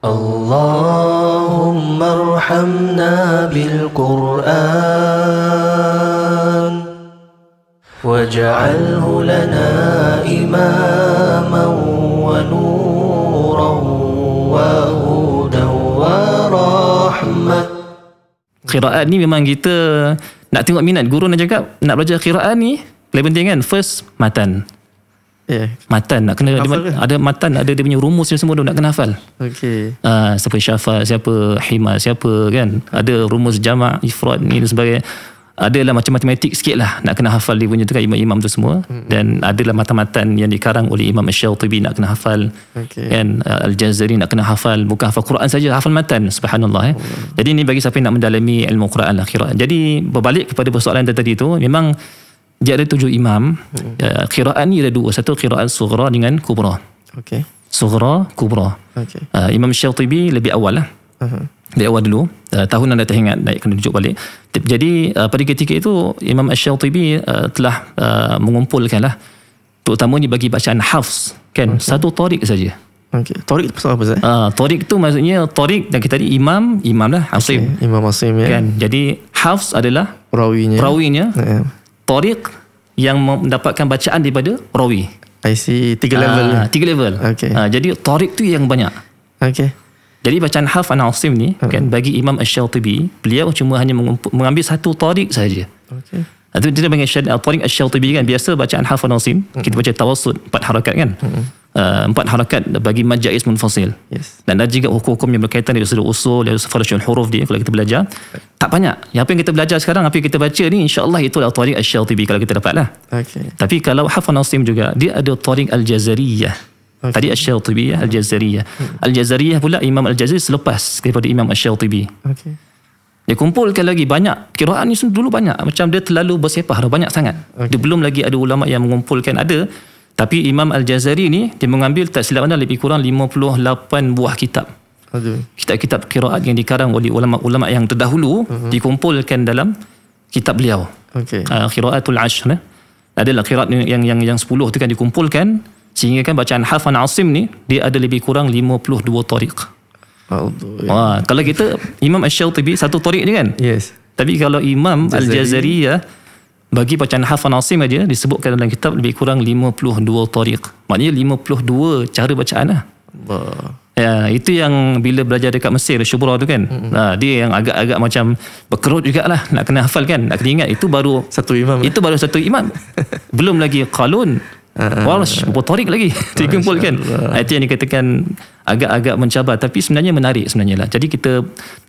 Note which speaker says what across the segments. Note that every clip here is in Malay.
Speaker 1: اللهم ارحمنا بالقرآن واجعله لنا إماما ونورا
Speaker 2: وهدى ورحمة
Speaker 1: Kiraan ni memang kita nak tengok minat guru nak cakap nak belajar kiraan ni paling penting kan first matan Yeah. Matan nak kena dia, ada matan ada dia punya rumus dia semua dia nak kena hafal. Okey. Uh, siapa syafa, siapa hima, siapa kan? Ada rumus jamak, ifrad ni dan sebagainya. Adalah macam matematik sikit lah Nak kena hafal dia punya tu kan Imam-imam tu semua mm-hmm. Dan adalah matan-matan Yang dikarang oleh Imam Asyautubi Nak kena hafal okay. Kan ah, Al-Jazari nak kena hafal Bukan hafal Quran saja Hafal matan Subhanallah eh. hmm Jadi ni bagi siapa nak mendalami Ilmu Quran akhirat lah, Jadi berbalik kepada persoalan tadi tu Memang dia ada tujuh imam hmm. uh, eh, kiraan ni ada dua satu kiraan sughra dengan kubra okay. sughra kubra okay. uh, eh, imam syatibi lebih awal lah uh-huh. lebih awal dulu uh, eh, tahun anda ingat, naik kena duduk balik jadi uh, pada ketika itu imam syatibi uh, telah uh, mengumpulkan lah terutamanya bagi bacaan hafz, kan okay. satu tarik saja. Okey. Tarik itu pasal apa Zai? uh, tarik tu maksudnya tarik dan kita ni imam, imam lah Asim. Okay. Imam Asim ya. Kan. Jadi Hafs adalah rawinya. Rawinya tariq yang mendapatkan bacaan daripada rawi. I see tiga ah, level. Ah, tiga level. Okay. Ah, jadi tariq tu yang banyak. Okey. Jadi bacaan Haf an Asim ni uh kan bagi Imam Asy-Syatibi, beliau cuma hanya mengambil satu tariq saja. Okey. Itu ah, dia panggil tariq Asy-Syatibi kan biasa bacaan Haf an Asim, uh kita baca tawassut empat harakat kan. uh uh, empat harakat bagi majais munfasil. Yes. Dan ada juga hukum-hukum yang berkaitan dengan usul usul dan usul huruf dia kalau kita belajar. Right. Tak banyak. Yang apa yang kita belajar sekarang, apa yang kita baca ni insya-Allah itulah tariq asy-Syatibi kalau kita dapatlah. Okey. Tapi kalau Hafan Nasim juga dia ada tariq al-Jazariyah. Okay. Tadi Asy-Syatibi yeah. al-Jazariyah. Hmm. Al-Jazariyah pula Imam Al-Jazari selepas daripada Imam Asy-Syatibi. Okey. Dia kumpulkan lagi banyak kiraan ni dulu banyak macam dia terlalu bersepah dah banyak sangat. Okay. Dia belum lagi ada ulama yang mengumpulkan ada tapi Imam Al-Jazari ni dia mengambil tak silap anda lebih kurang 58 buah kitab. Kitab-kitab kiraat yang dikarang oleh ulama-ulama yang terdahulu uh-huh. dikumpulkan dalam kitab beliau. Okey. Uh, ah, Kiraatul Ashr. Ya. Adalah kiraat yang yang yang 10 tu kan dikumpulkan sehingga kan bacaan Hafan Asim ni dia ada lebih kurang 52 tariq. Aduh, ya. Wah, kalau kita Imam Ash-Shatibi satu tariq ni kan? Yes. Tapi kalau Imam Al-Jazari ya, bagi bacaan hafal Asim aja disebutkan dalam kitab lebih kurang 52 tariq. Maknanya 52 cara bacaan lah. Ya, itu yang bila belajar dekat Mesir Syubra tu kan. Mm-hmm. dia yang agak-agak macam berkerut juga lah nak kena hafal kan, nak kena ingat itu baru satu imam. Lah. Itu eh. baru satu imam. Belum lagi kalun, ha. Walsh Bukan tarik lagi Terkumpul kan ha, Itu yang dikatakan Agak-agak mencabar Tapi sebenarnya menarik sebenarnya lah Jadi kita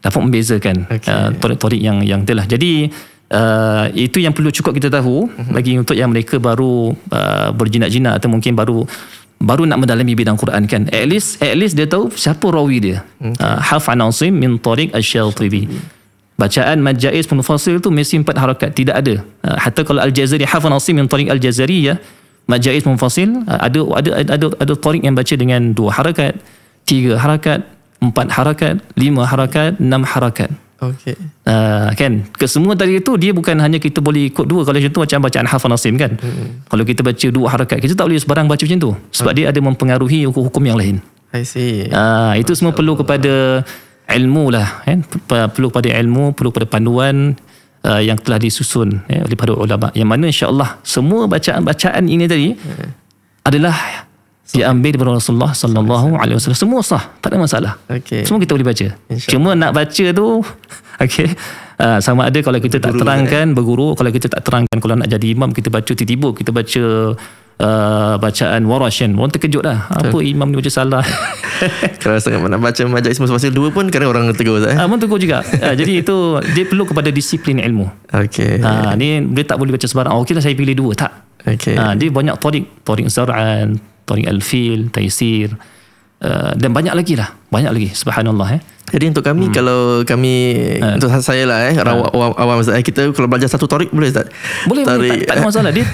Speaker 1: Dapat membezakan okay. uh, Tarik-tarik yang, yang telah Jadi Uh, itu yang perlu cukup kita tahu mm-hmm. bagi untuk yang mereka baru uh, berjinak-jinak atau mungkin baru baru nak mendalami bidang Quran kan at least at least dia tahu siapa rawi dia hmm. uh, half an ansim min tariq al syatibi bacaan pun fasil tu mesti empat harakat tidak ada uh, hatta kalau al-jazari half an ansim min tariq al-jazari ya majaiz munfasil uh, ada ada ada ada, ada yang baca dengan dua harakat tiga harakat empat harakat lima harakat enam harakat Okay. Uh, ah, kan kesemua tadi itu dia bukan hanya kita boleh ikut dua kalau macam tu macam bacaan hafal nasim kan mm-hmm. kalau kita baca dua harakat kita tak boleh sebarang baca macam tu sebab okay. Hmm. dia ada mempengaruhi hukum-hukum yang lain I see uh, itu semua perlu kepada ilmu lah kan? perlu kepada ilmu perlu kepada panduan uh, yang telah disusun eh, oleh para ulama yang mana insya Allah semua bacaan-bacaan ini tadi mm-hmm. adalah diambil daripada Rasulullah sallallahu alaihi wasallam. Semua sah, tak ada masalah. Okay. Semua kita boleh baca. Cuma nak baca tu okey. Uh, sama ada kalau kita tak terangkan kan? berguru, kalau kita tak terangkan kalau nak jadi imam kita baca tiba-tiba kita baca uh, bacaan warasyan. Orang terkejut dah. Betul. Apa imam ni baca salah.
Speaker 2: kalau sangat nak baca
Speaker 1: majlis masing-masing dua pun kadang orang tegur tak? Eh. Ah, uh, tegur juga. uh, jadi itu dia perlu kepada disiplin ilmu. Okey. Uh, ni dia tak boleh baca sebarang. Oh, okeylah saya pilih dua. Tak. Okey. Uh, dia banyak tarik, tarik zar'an, Tariq Al-Fil, Taisir uh, dan banyak lagi lah. Banyak lagi, subhanallah.
Speaker 2: Eh. Jadi untuk kami, hmm. kalau kami, uh. untuk saya lah, eh, uh. awam, eh. awam, awam, eh, kita kalau belajar satu Tariq boleh tak? Boleh, tarik. boleh. Tak, tak ada masalah. Dia,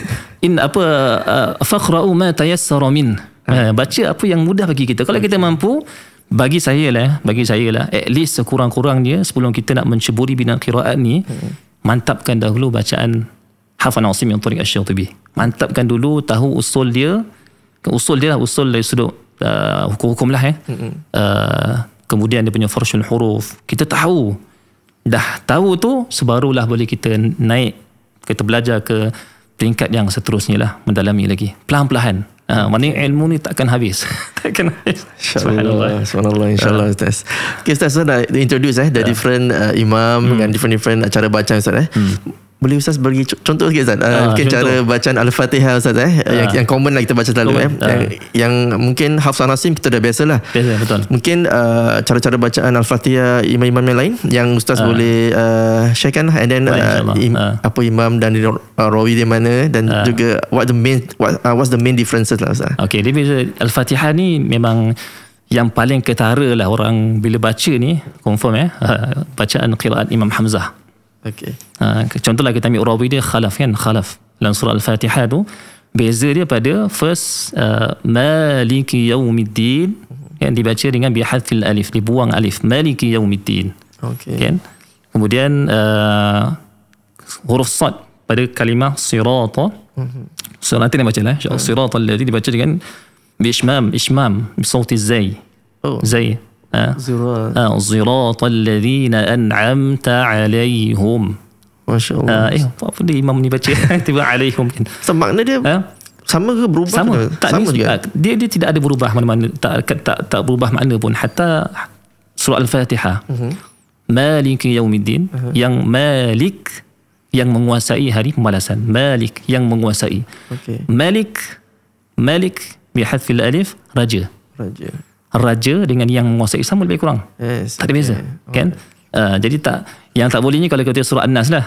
Speaker 2: in apa, uh, fakhra'u
Speaker 1: ma tayassara min. Uh. Uh, baca apa yang mudah bagi kita. Kalau okay. kita mampu, bagi saya lah, bagi saya lah, at least sekurang-kurangnya sebelum kita nak menceburi bina kiraat ni, hmm. mantapkan dahulu bacaan Hafan Asim yang Tariq Asyatubi. Mantapkan dulu, tahu usul dia, usul dia lah usul dari sudut uh, hukum-hukum lah eh. uh, kemudian dia punya farsul huruf kita tahu dah tahu tu sebarulah boleh kita naik kita belajar ke peringkat yang seterusnya lah mendalami lagi pelan-pelan
Speaker 2: Uh, ah, maknanya ilmu ni takkan habis takkan habis insyaAllah insyaAllah Ustaz ok Ustaz saya dah introduce eh, the yeah. different uh, imam mm. dengan different-different cara baca Ustaz eh. mm boleh Ustaz bagi contoh sikit Ustaz uh, Mungkin contoh. cara bacaan Al-Fatihah Ustaz eh? ha. yang, ah. yang common lah kita baca selalu eh? Ah. yang, yang mungkin Hafsah Nasim kita dah biasa lah Biasa betul Mungkin uh, cara-cara bacaan Al-Fatihah Imam-imam yang lain Yang Ustaz ha. boleh uh, kan, And then boleh, uh, im- ha. apa imam dan uh, rawi di mana Dan ha. juga what the main what, uh, what's the main differences lah Ustaz Okay,
Speaker 1: jadi Al-Fatihah ni memang yang paling ketara lah orang bila baca ni Confirm ya eh? Bacaan Qiraat Imam Hamzah Okay. Ha, contoh lah kita ambil Urawi dia khalaf kan, khalaf. Dalam surah Al-Fatihah tu beza dia pada first uh, Maliki Yaumiddin yang dibaca dengan bihadfil alif, dibuang alif. Maliki Yaumiddin. Okey. Kan? Kemudian uh, huruf sad pada kalimah sirata. So nanti nak baca lah. InsyaAllah sirata alladhi dibaca dengan bishmam, ishmam, bisauti zai. Oh. Zai. آه صراط الذين أنعمت عليهم ما شاء الله eh, apa pun dia imam ni baca tiba alaihum kan. sama makna dia ha? sama ke berubah? Sama. Ke? Tak, sama dia, juga. Dia dia tidak ada berubah mana-mana. Tak tak tak berubah makna pun. Hatta surah Al-Fatihah. Uh-huh. Malik yaumiddin uh-huh. yang Malik yang menguasai hari pembalasan. Malik yang menguasai. Okay. Malik Malik bi hadfil alif raja. Raja. raja dengan yang menguasai Islam lebih
Speaker 2: kurang. Yes, tak ada beza.
Speaker 1: Okay. Kan? Uh, jadi tak yang tak bolehnya kalau kita surah An-Nas lah.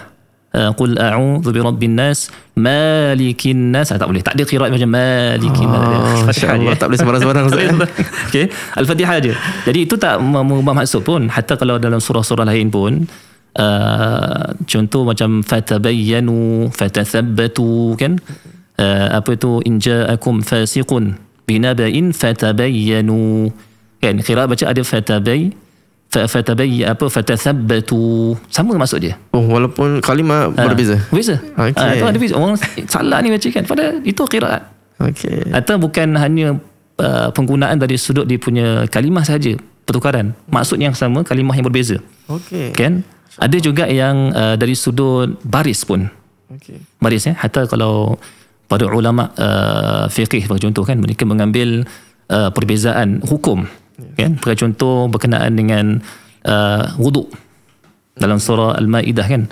Speaker 1: Ah, qul a'udzu bi rabbin nas malikin nas ah, tak boleh tak ada qiraat macam malikin oh, ya. tak boleh sembarang-sembarang okey al-fatihah aja jadi itu tak mengubah maksud pun hatta kalau dalam surah-surah lain pun uh, contoh macam fatabayyanu fatathabbatu kan uh, apa itu inja'akum fasiqun binaba'in fatabayanu. kan qira'ah baca ada fatabay fatabay apa fatathabbatu sama maksud dia oh walaupun kalimah ha. berbeza berbeza ha, okey ha, ada beza. orang salah ni baca kan pada itu qira'ah okey atau bukan hanya uh, penggunaan dari sudut dia punya kalimah saja pertukaran maksud yang sama kalimah yang berbeza
Speaker 2: okey kan
Speaker 1: ada juga yang uh, dari sudut baris pun okey baris ya hatta kalau pada ulama uh, fiqih bagi contoh kan mereka mengambil uh, perbezaan hukum kan bagi contoh berkenaan dengan uh, wuduk dalam surah al-maidah kan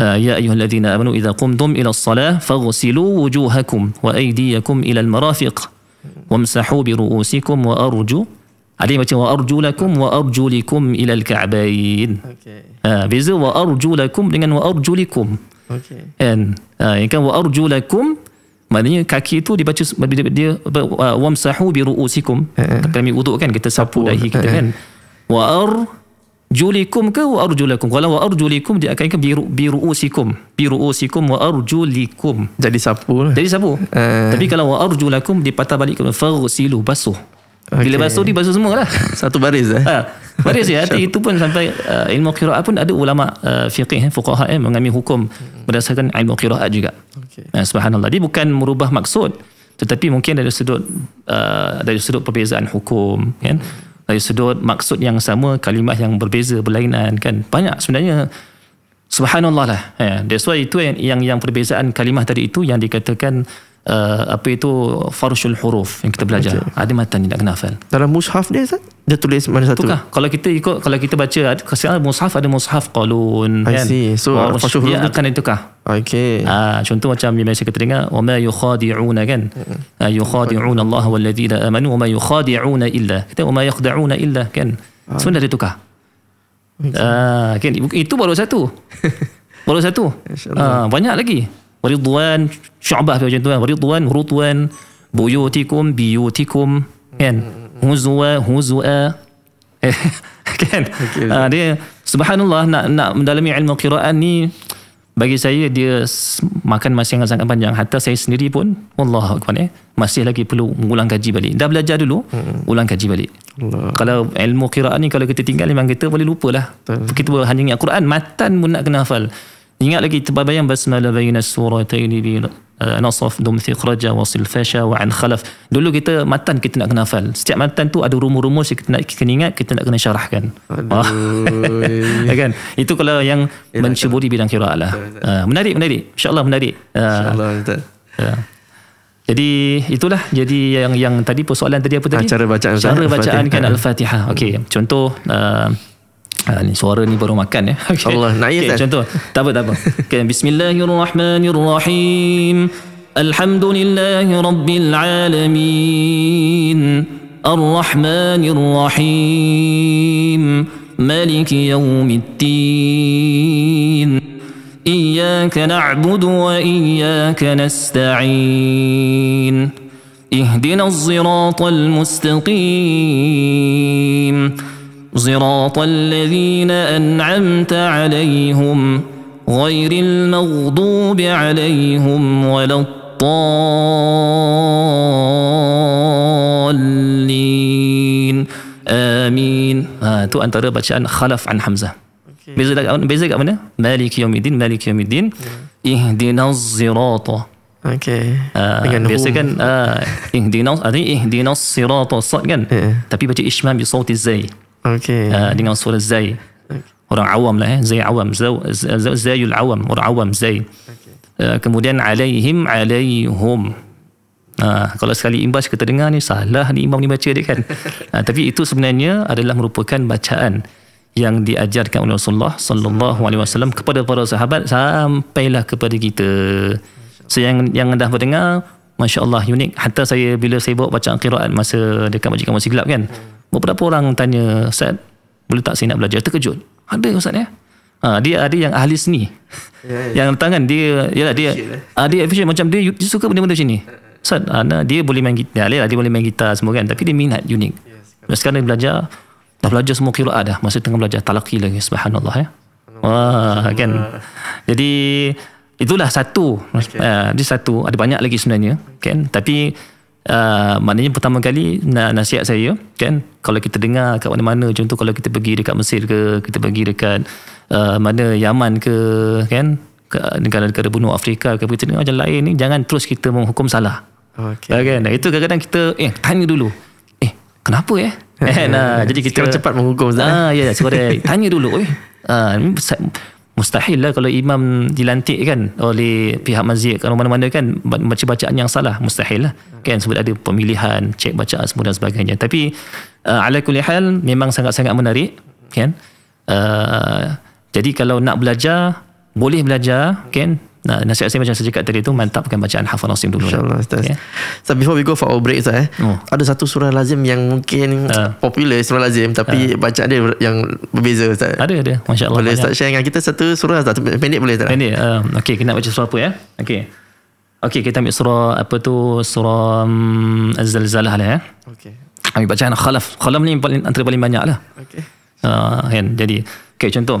Speaker 1: يا أيها الذين آمنوا إذا قمتم إلى الصلاة فاغسلوا وجوهكم وأيديكم إلى المرافق وامسحوا برؤوسكم وأرجو عليه وأرجو لكم وأرجو لكم إلى الكعبين بزو وأرجو لكم dengan وأرجو لكم okay. and, uh, وأرجو لكم Maknanya kaki itu dibaca dia, dia uh, wamsahu bi ruusikum. Eh, eh. Kami wuduk kan kita sapu uh dahi kita eh, kan. Wa ar julikum ke wa arjulakum. Kalau wa arjulikum dia akan ke bi ruusikum. Bi ruusikum wa arjulikum. Jadi sapu. Lah. Jadi sapu. Tapi kalau wa arjulakum dipatah balik ke fa silu basuh. Bila basuh ni basuh semua lah. Satu baris eh. Ha. Baris ya, hati itu pun sampai uh, ilmu qiraat pun ada ulama uh, fiqih eh, fuqaha eh, mengambil hukum hmm. berdasarkan ilmu qiraat juga. Okay. Uh, subhanallah. Dia bukan merubah maksud tetapi mungkin dari sudut uh, dari sudut perbezaan hukum kan. Hmm. Dari sudut maksud yang sama, kalimah yang berbeza, berlainan kan. Banyak sebenarnya subhanallah lah. Yeah. That's why itu yang, yang yang perbezaan kalimah tadi itu yang dikatakan uh, apa itu farshul huruf yang kita belajar. Okay. Ada matan yang tak kena
Speaker 2: Dalam mushaf dia Ustaz? dia tulis mana satu Tukar.
Speaker 1: kalau kita ikut kalau kita baca ada mushaf ada mushaf qalun I kan? see so Or, for sure dia akan ditukar okay ah, contoh macam yang biasa kita dengar wa ma yukhadi'una kan
Speaker 2: mm-hmm.
Speaker 1: yukhadi'una Allah wal ladina amanu wa ma yukhadi'una illa kita wa ma yakhda'una illa kan ah. sebenarnya dia tukar okay. ah, kan? itu baru satu baru satu ah, banyak lagi waridwan syu'bah macam tu kan waridwan rutwan buyutikum biyutikum kan mm-hmm huzwa huzwa eh, kan okay. ha, ah, dia subhanallah nak nak mendalami ilmu qiraat ni bagi saya dia makan masih yang sangat panjang hatta saya sendiri pun Allah akbar eh masih lagi perlu mengulang kaji balik dah belajar dulu hmm. ulang kaji balik Allah. kalau ilmu kiraan ni kalau kita tinggal memang kita boleh lupa lah. kita boleh hanya ingat Quran matan pun nak kena hafal ingat lagi terbayang basmalah bayinas surah tayyibin Eh, Nasaf, Dhum Thiqraja, Wasil Fasha, Wa'an Khalaf. Dulu kita matan kita nak kena hafal. Setiap matan tu ada rumus-rumus yang kita nak kena ingat, kita nak kena syarahkan. Aduh. Ya kan? Itu kalau yang Yalah, menceburi kan. bidang kira'ah lah. Uh, menarik, menarik. InsyaAllah menarik. Uh, InsyaAllah. Uh. Jadi itulah jadi yang yang tadi persoalan tadi apa tadi? Ah, cara bacaan. Cara bacaan kan Al-Fatihah. Al-Fatihah. Okey, contoh uh, Ha, ni suara ni baru makan ya. Okay. Allah, nak ayat. okay, kan? Contoh. Tak apa, tak apa. Okay. Bismillahirrahmanirrahim. Alhamdulillahi Rabbil Alamin. Ar-Rahmanirrahim. مالك يوم الدين إياك نعبد وإياك نستعين اهدنا الصراط المستقيم صراط الذين أنعمت عليهم غير المغضوب عليهم ولا الضالين آمين آه، تو أنت رأى شأن خلف عن حمزة بيزك بيزك مالك يوم الدين مالك يوم الدين اهدنا الصراط اوكي آه، بيزك أن آه، اهدنا أدي اهدنا الصراط صدقا تبي بتشي إشمام بصوت إزاي
Speaker 2: Okay. Uh, eh,
Speaker 1: dengan suara Zai. Okay. Orang awam lah eh. Zai awam. Zai Zai awam. Orang awam Zai. Okay. Uh, eh, kemudian alaihim alaihum. Uh, kalau sekali imbas kita dengar ni salah ni imam ni baca dia kan. uh, tapi itu sebenarnya adalah merupakan bacaan yang diajarkan oleh Rasulullah sallallahu alaihi wasallam kepada para sahabat sampailah kepada kita. So yang yang dah berdengar Masya Allah unik Hatta saya bila saya bawa bacaan qiraat Masa dekat majikan masih gelap kan hmm. Beberapa orang tanya, Ustaz, boleh tak saya nak belajar? Terkejut. Ada Ustaz ya? Ha, dia ada yang ahli seni. Yeah, yeah. yang datang kan, dia, yalah, dia, lah. dia efficient. Macam dia, dia suka benda-benda macam ni. Eh, eh. Ustaz, ana, ah, dia boleh main gitar. Dia, ya, lah, dia boleh main gitar semua kan. Tapi dia minat, unik. Yeah, sekarang. dia belajar, dah belajar semua kira ada. Masa tengah belajar, talaki lagi. Subhanallah ya. Wah, ah, kan. Jadi, itulah satu. Okay. Uh, ah, dia satu. Ada banyak lagi sebenarnya. Okay. Kan? Tapi, Uh, maknanya pertama kali na nasihat saya kan kalau kita dengar kat mana-mana contoh kalau kita pergi dekat Mesir ke kita pergi dekat uh, mana Yaman ke kan negara-negara benua Afrika ke kita tengok macam lain ni jangan terus kita menghukum salah okay. Uh, ah, kan? itu kadang-kadang kita eh tanya dulu eh kenapa eh, eh nah, jadi kita Sekarang cepat
Speaker 2: menghukum ah,
Speaker 1: ya, ya, tanya dulu eh uh, mustahil lah kalau imam dilantik kan oleh pihak masjid kalau mana-mana kan baca bacaan yang salah mustahil lah kan sebab ada pemilihan cek bacaan semua dan sebagainya tapi uh, ala kulli hal memang sangat-sangat menarik kan uh, jadi kalau nak belajar boleh belajar kan Nah, nasihat saya macam sejak cakap tadi tu kan bacaan hafal nasim dulu. Lah. Insyaallah. Okay.
Speaker 2: So before we go for our break eh, oh. ada satu surah lazim yang mungkin uh. popular surah lazim tapi uh. Ah. baca dia yang berbeza ustaz. Ada ada. Masyaallah. Boleh ustaz share dengan kita satu surah tak pendek boleh tak? Pendek. Uh, ah.
Speaker 1: okay, kita nak baca surah apa ya? Eh? Okay. Okay, kita ambil surah apa tu surah um, Az-Zalzalah lah Eh? Ya. Okay. Ambil bacaan Khalaf. Khalaf ni antara paling banyak lah. Okay. Uh, kan? Jadi, okay contoh.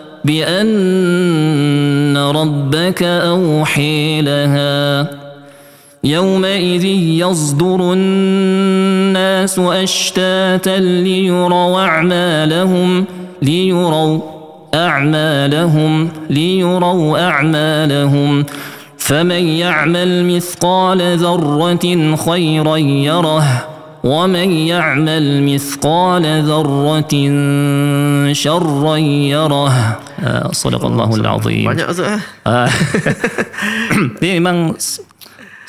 Speaker 1: بأن ربك أوحي لها يومئذ يصدر الناس أشتاتا ليروا أعمالهم ليروا أعمالهم ليروا أعمالهم فمن يعمل مثقال ذرة خيرا يره ومن يعمل مثقال ذرة شرا يره صدق الله العظيم
Speaker 2: ah.
Speaker 1: dia memang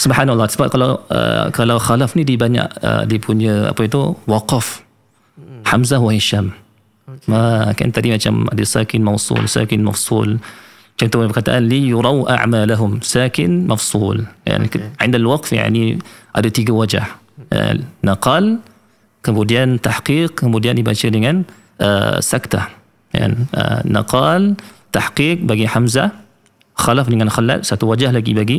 Speaker 1: subhanallah sebab kalau uh, kalau khalaf ni di banyak uh, dia punya apa itu waqaf Hamzah wa Hisham okay. Ma, kan tadi macam ada sakin mausul sakin mausul macam tu perkataan li yurau a'malahum sakin mafsul yani okay. عند الوقف يعني ada tiga wajah uh, naqal kemudian tahqiq kemudian dibaca dengan uh, saktah kan uh, naqal tahqiq bagi hamzah khalaf dengan khallat satu wajah lagi bagi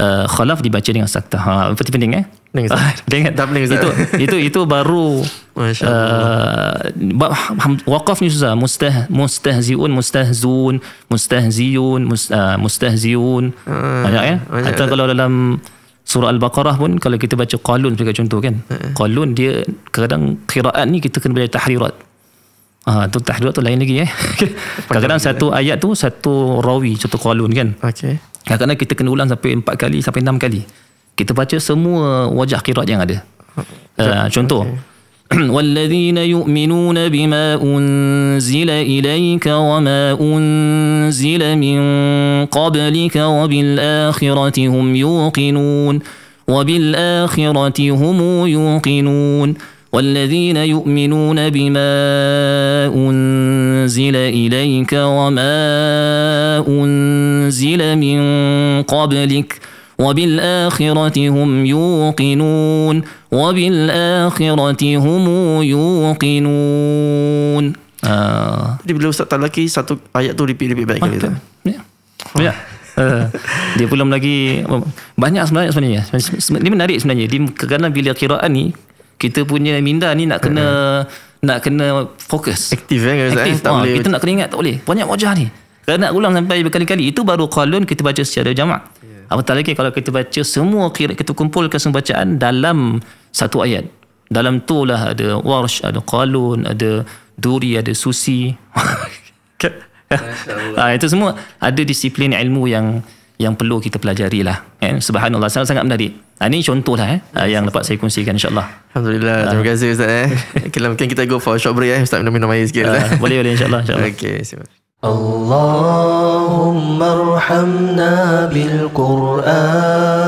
Speaker 1: uh, khalaf dibaca dengan saktah ha apa penting eh dengar tak dengar itu itu itu baru masyaallah uh, ham- waqaf ni susah mustah mustahziun mustahzun mustahziun mustahziun banyak ya atau kalau dalam uh, surah al-baqarah pun kalau kita baca qalun sebagai contoh kan uh-huh. qalun dia kadang kiraan ni kita kena belajar tahrirat ah ha, tu tahrirat tu lain lagi eh kadang satu eh. ayat tu satu rawi satu qalun kan okey kadang kadang kita kena ulang sampai empat kali sampai enam kali kita baca semua wajah qiraat yang ada uh, contoh okay. والذين يؤمنون بما أنزل إليك وما أنزل من قبلك وبالآخرة هم يوقنون وبالآخرة هم يوقنون والذين يؤمنون بما أنزل إليك وما أنزل من قبلك وبالآخرة هم يوقنون وبالآخرة هم يوقنون
Speaker 2: Ah. Jadi bila Ustaz tak lelaki Satu ayat tu repeat lebih baik okay. Ya
Speaker 1: Ya uh, dia belum lagi banyak sebenarnya sebenarnya ini menarik sebenarnya di kerana bila kiraan ni kita punya minda ni nak kena uh-huh. nak kena fokus aktif kan eh, aktif. Ah, kita nak kena ingat tak boleh banyak wajah ni kalau nak ulang sampai berkali-kali itu baru qalun kita baca secara jamak Apatah lagi kalau kita baca semua kira kita kumpulkan semua bacaan dalam satu ayat. Dalam tu lah ada warsh, ada qalun, ada duri, ada susi. ha, itu semua ada disiplin ilmu yang yang perlu kita pelajari lah. Eh, subhanallah, sangat-sangat menarik. Ha, ah, ini contoh
Speaker 2: lah eh, ah, yes. yang dapat saya kongsikan insyaAllah. Alhamdulillah, terima kasih Ustaz. Eh. okay, lah, mungkin kita go for a short break eh. Ustaz minum-minum air sikit. Uh, boleh, boleh insyaAllah. Insya okay, terima kasih.
Speaker 1: اللهم
Speaker 2: ارحمنا بالقرآن